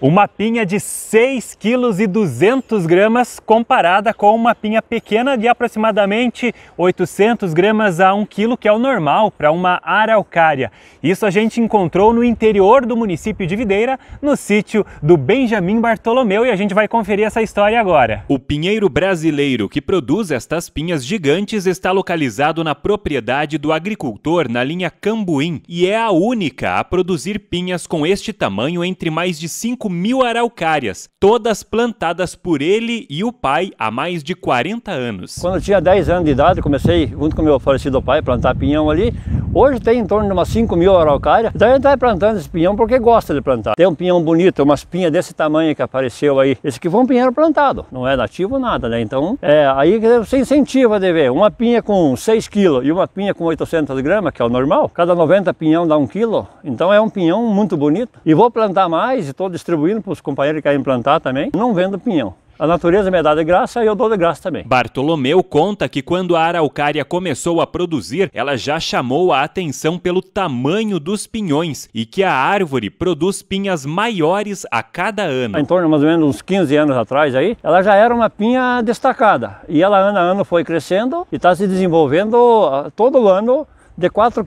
Uma pinha de 6 kg e 200 gramas comparada com uma pinha pequena de aproximadamente 800 gramas a 1 kg, que é o normal para uma araucária. Isso a gente encontrou no interior do município de Videira, no sítio do Benjamin Bartolomeu e a gente vai conferir essa história agora. O pinheiro brasileiro que produz estas pinhas gigantes está localizado na propriedade do agricultor na linha Cambuim e é a única a produzir pinhas com este tamanho entre mais de 5 5 mil araucárias, todas plantadas por ele e o pai há mais de 40 anos. Quando eu tinha 10 anos de idade, comecei, junto com meu falecido pai, a plantar pinhão ali. Hoje tem em torno de umas 5 mil araucárias. Então a gente vai tá plantando esse pinhão porque gosta de plantar. Tem um pinhão bonito, umas pinhas desse tamanho que apareceu aí. Esse aqui foi um pinheiro plantado, não é nativo nada, né? Então é aí que você incentiva de ver. Uma pinha com 6 quilos e uma pinha com 800 gramas, que é o normal. Cada 90 pinhão dá 1 quilo. Então é um pinhão muito bonito. E vou plantar mais e estou distribuindo para os companheiros que querem plantar também. Não vendo pinhão. A natureza me dá de graça e eu dou de graça também. Bartolomeu conta que quando a araucária começou a produzir, ela já chamou a atenção pelo tamanho dos pinhões e que a árvore produz pinhas maiores a cada ano. Em torno mais ou menos uns 15 anos atrás aí, ela já era uma pinha destacada e ela ano a ano foi crescendo e está se desenvolvendo ah, todo ano de 4,5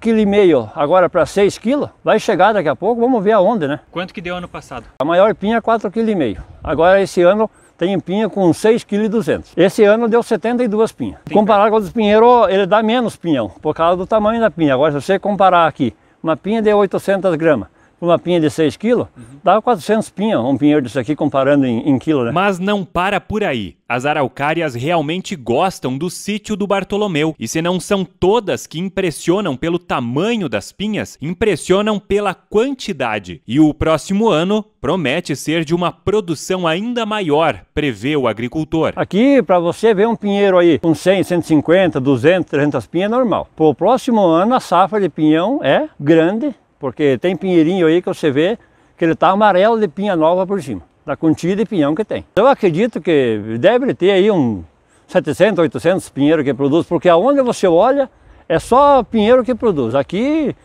kg agora para 6 kg, vai chegar daqui a pouco, vamos ver aonde, né? Quanto que deu ano passado? A maior pinha é 4,5 kg. Agora esse ano tem pinha com 6,2 kg. Esse ano deu 72 pinhas. Comparado com os pinheiros, ele dá menos pinhão, por causa do tamanho da pinha. Agora, se você comparar aqui, uma pinha de 800 gramas, uma pinha de 6 quilos, uhum. dava 400 pinhas, um pinheiro disso aqui, comparando em, em quilo, né? Mas não para por aí. As araucárias realmente gostam do sítio do Bartolomeu, e se não são todas que impressionam pelo tamanho das pinhas, impressionam pela quantidade. E o próximo ano promete ser de uma produção ainda maior, prevê o agricultor. Aqui, para você ver um pinheiro aí com 100, 150, 200, 300 pinhas, é normal. Para o próximo ano, a safra de pinhão é grande, porque tem pinheirinho aí que você vê que ele está amarelo de pinha nova por cima, da quantia de pinhão que tem. Eu acredito que deve ter aí um 700, 800 pinheiros que produz, porque aonde você olha é só pinheiro que produz. Aqui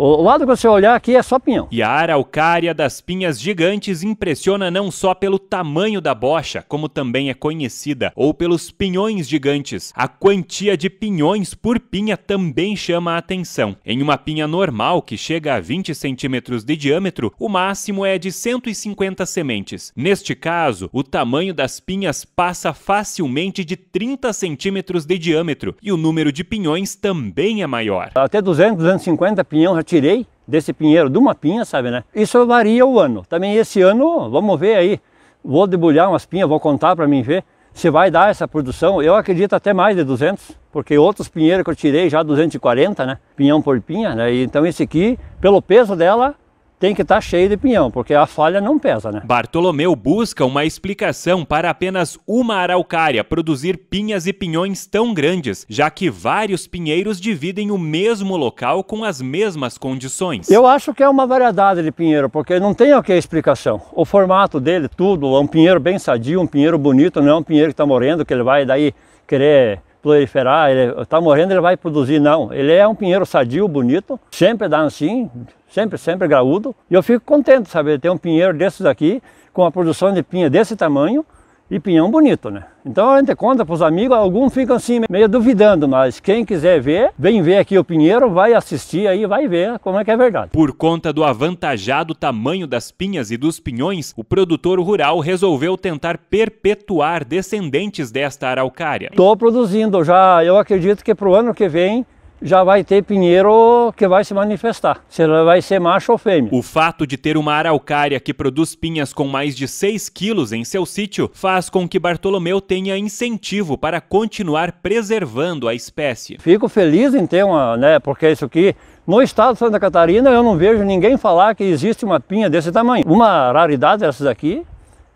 o lado que você olhar aqui é só pinhão. E a araucária das pinhas gigantes impressiona não só pelo tamanho da bocha, como também é conhecida, ou pelos pinhões gigantes. A quantia de pinhões por pinha também chama a atenção. Em uma pinha normal, que chega a 20 centímetros de diâmetro, o máximo é de 150 sementes. Neste caso, o tamanho das pinhas passa facilmente de 30 centímetros de diâmetro e o número de pinhões também é maior. Até 200, 250 pinhões tirei desse pinheiro de uma pinha, sabe, né? Isso varia o ano. Também esse ano, vamos ver aí. Vou debulhar umas pinhas, vou contar para mim ver se vai dar essa produção. Eu acredito até mais de 200, porque outros pinheiros que eu tirei já 240, né? Pinhão por pinha, né? Então esse aqui, pelo peso dela, tem que estar tá cheio de pinhão, porque a falha não pesa, né? Bartolomeu busca uma explicação para apenas uma araucária produzir pinhas e pinhões tão grandes, já que vários pinheiros dividem o mesmo local com as mesmas condições. Eu acho que é uma variedade de pinheiro, porque não tem o que explicação. O formato dele, tudo, é um pinheiro bem sadio, um pinheiro bonito, não é um pinheiro que está morrendo, que ele vai daí querer proliferar, ele está morrendo, ele vai produzir, não. Ele é um pinheiro sadio, bonito, sempre dá assim, sempre, sempre graúdo. E eu fico contente, sabe, de ter um pinheiro desses aqui, com uma produção de pinha desse tamanho, e pinhão bonito, né? Então a gente conta para os amigos, alguns ficam assim meio duvidando, mas quem quiser ver, vem ver aqui o Pinheiro, vai assistir aí, vai ver como é que é verdade. Por conta do avantajado tamanho das pinhas e dos pinhões, o produtor rural resolveu tentar perpetuar descendentes desta araucária. Estou produzindo já, eu acredito que para o ano que vem já vai ter pinheiro que vai se manifestar, se ela vai ser macho ou fêmea. O fato de ter uma araucária que produz pinhas com mais de 6 quilos em seu sítio faz com que Bartolomeu tenha incentivo para continuar preservando a espécie. Fico feliz em ter uma, né, porque isso aqui no estado de Santa Catarina eu não vejo ninguém falar que existe uma pinha desse tamanho. Uma raridade dessa aqui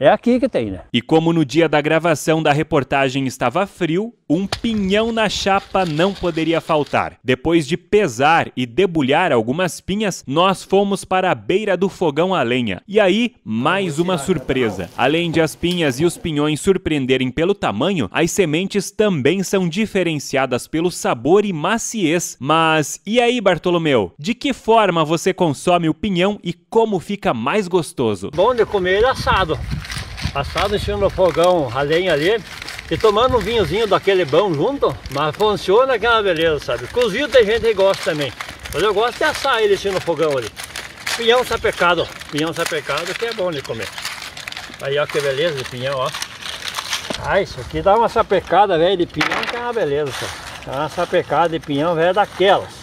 é aqui que tem, né? E como no dia da gravação da reportagem estava frio, um pinhão na chapa não poderia faltar. Depois de pesar e debulhar algumas pinhas, nós fomos para a beira do fogão a lenha. E aí, mais uma surpresa. Além de as pinhas e os pinhões surpreenderem pelo tamanho, as sementes também são diferenciadas pelo sabor e maciez. Mas e aí, Bartolomeu? De que forma você consome o pinhão e como fica mais gostoso? Bom de comer assado. Assado em cima do fogão, a lenha ali e tomando um vinhozinho daquele bom junto, mas funciona que é uma beleza, sabe? Cozido tem gente que gosta também, mas eu gosto de assar ele assim no fogão ali. Pinhão sapecado, pinhão sapecado que é bom de comer. Aí ó que beleza de pinhão, ó. Ah, isso aqui dá uma sapecada, velho, de pinhão que é uma beleza, sabe? Dá uma sapecada de pinhão, velho, daquelas.